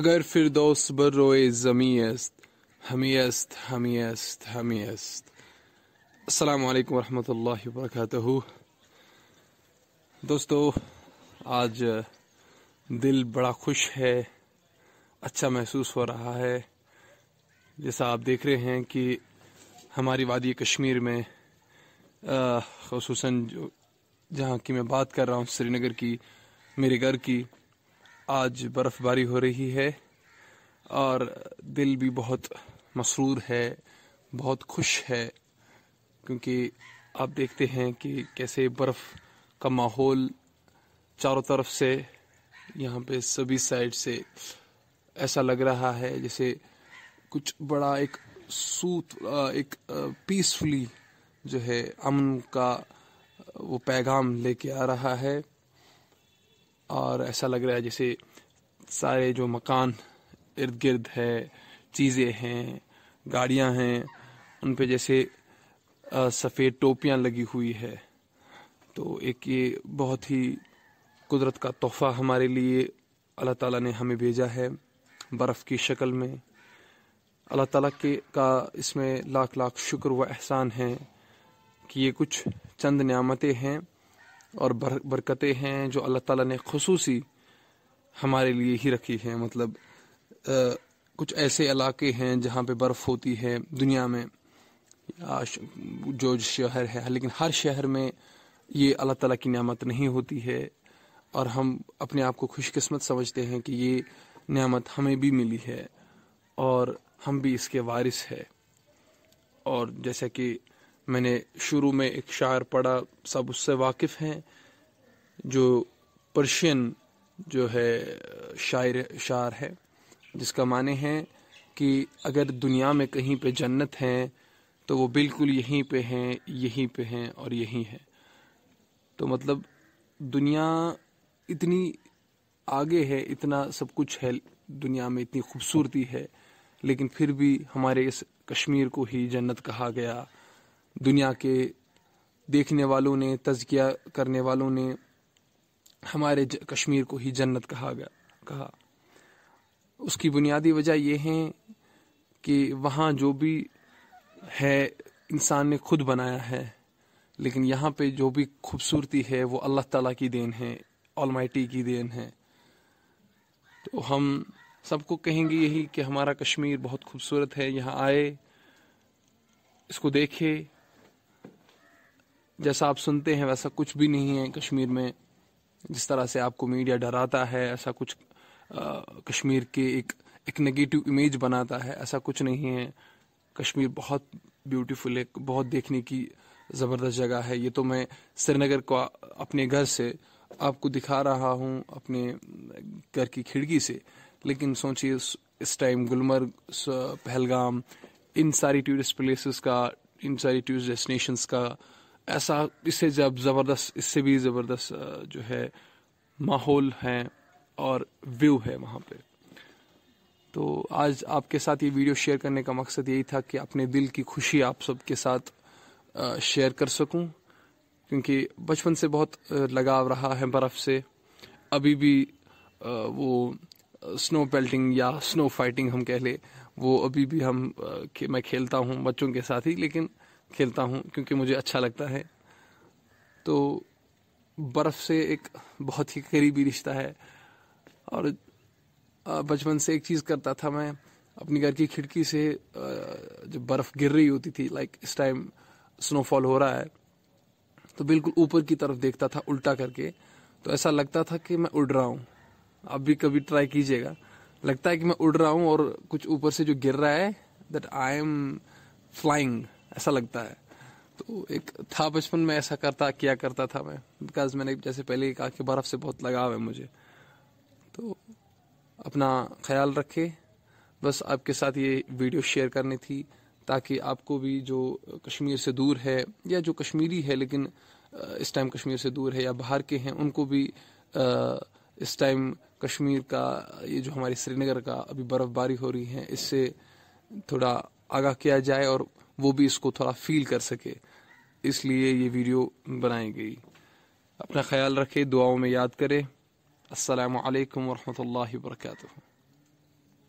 अगर फिर दोस्त बर زمی است همی است همی است همی است अस्सलाम वालेकुम रहमतुल्लाहि व दोस्तों आज दिल बड़ा खुश है अच्छा महसूस हो रहा है जैसा आप देख रहे हैं कि हमारी वादी कश्मीर में खसूस जहाँ की मैं बात कर रहा हूँ श्रीनगर की मेरे घर की आज बर्फ़बारी हो रही है और दिल भी बहुत मसरूर है बहुत खुश है क्योंकि आप देखते हैं कि कैसे बर्फ़ का माहौल चारों तरफ से यहाँ पे सभी साइड से ऐसा लग रहा है जैसे कुछ बड़ा एक सूत एक पीसफुली जो है अमन का वो पैगाम लेके आ रहा है और ऐसा लग रहा है जैसे सारे जो मकान इर्द गिर्द है चीज़ें हैं गाड़ियां हैं उन पे जैसे सफ़ेद टोपियां लगी हुई है तो एक ये बहुत ही कुदरत का तोहफ़ा हमारे लिए अल्लाह ताला ने हमें भेजा है बर्फ़ की शक्ल में अल्लाह ताला के का इसमें लाख लाख शुक्र व एहसान है कि ये कुछ चंद नियामतें हैं और बर, बरकतें हैं जो अल्लाह ताला ने खसूसी हमारे लिए ही रखी है मतलब आ, कुछ ऐसे इलाके हैं जहाँ पे बर्फ़ होती है दुनिया में जो शहर है लेकिन हर शहर में ये अल्लाह ताला की नियामत नहीं होती है और हम अपने आप को खुशकस्मत समझते हैं कि ये नियामत हमें भी मिली है और हम भी इसके वारिस है और जैसा कि मैंने शुरू में एक शायर पढ़ा सब उससे वाकिफ़ हैं जो पर्शियन जो है शायर शार है जिसका माने हैं कि अगर दुनिया में कहीं पे जन्नत है तो वो बिल्कुल यहीं पे हैं यहीं पे हैं और यहीं है तो मतलब दुनिया इतनी आगे है इतना सब कुछ है दुनिया में इतनी खूबसूरती है लेकिन फिर भी हमारे इस कश्मीर को ही जन्नत कहा गया दुनिया के देखने वालों ने तजकिया करने वालों ने हमारे कश्मीर को ही जन्नत कहा गया कहा उसकी बुनियादी वजह यह है कि वहाँ जो भी है इंसान ने खुद बनाया है लेकिन यहाँ पे जो भी खूबसूरती है वो अल्लाह ताला की देन है ऑलमाइटी की देन है तो हम सबको कहेंगे यही कि हमारा कश्मीर बहुत खूबसूरत है यहाँ आए इसको देखे जैसा आप सुनते हैं वैसा कुछ भी नहीं है कश्मीर में जिस तरह से आपको मीडिया डराता है ऐसा कुछ आ, कश्मीर के एक एक नेगेटिव इमेज बनाता है ऐसा कुछ नहीं है कश्मीर बहुत ब्यूटीफुल है बहुत देखने की ज़बरदस्त जगह है ये तो मैं श्रीनगर को अपने घर से आपको दिखा रहा हूँ अपने घर की खिड़की से लेकिन सोचिए इस टाइम गुलमर्ग पहलगाम इन सारी टूरिस्ट प्लेसेस का इन सारी टूरिस्ट डेस्टिनेशंस का ऐसा इससे जब ज़बरदस्त इससे भी ज़बरदस्त जो है माहौल है और व्यू है वहाँ पे तो आज आपके साथ ये वीडियो शेयर करने का मकसद यही था कि अपने दिल की खुशी आप सबके साथ शेयर कर सकूं क्योंकि बचपन से बहुत लगाव रहा है बर्फ़ से अभी भी वो स्नो पेल्टिंग या स्नो फाइटिंग हम कह ले वो अभी भी हम मैं खेलता हूँ बच्चों के साथ ही लेकिन खेलता हूँ क्योंकि मुझे अच्छा लगता है तो बर्फ़ से एक बहुत ही करीबी रिश्ता है और बचपन से एक चीज़ करता था मैं अपनी घर की खिड़की से जब बर्फ़ गिर रही होती थी लाइक इस टाइम स्नोफॉल हो रहा है तो बिल्कुल ऊपर की तरफ देखता था उल्टा करके तो ऐसा लगता था कि मैं उड़ रहा हूँ आप भी कभी ट्राई कीजिएगा लगता है कि मैं उड़ रहा हूँ और कुछ ऊपर से जो गिर रहा है दैट आई एम फ्लाइंग ऐसा लगता है तो एक था बचपन में ऐसा करता किया करता था मैं बिकॉज मैंने जैसे पहले ही कहा कि बर्फ़ से बहुत लगाव है मुझे तो अपना ख्याल रखे बस आपके साथ ये वीडियो शेयर करनी थी ताकि आपको भी जो कश्मीर से दूर है या जो कश्मीरी है लेकिन इस टाइम कश्मीर से दूर है या बाहर के हैं उनको भी इस टाइम कश्मीर का ये जो हमारी श्रीनगर का अभी बर्फ़बारी हो रही है इससे थोड़ा आगाह किया जाए और वो भी इसको थोड़ा फील कर सके इसलिए ये वीडियो बनाई गई अपना ख्याल रखें दुआओं में याद करें असलकम वरहमल वर्का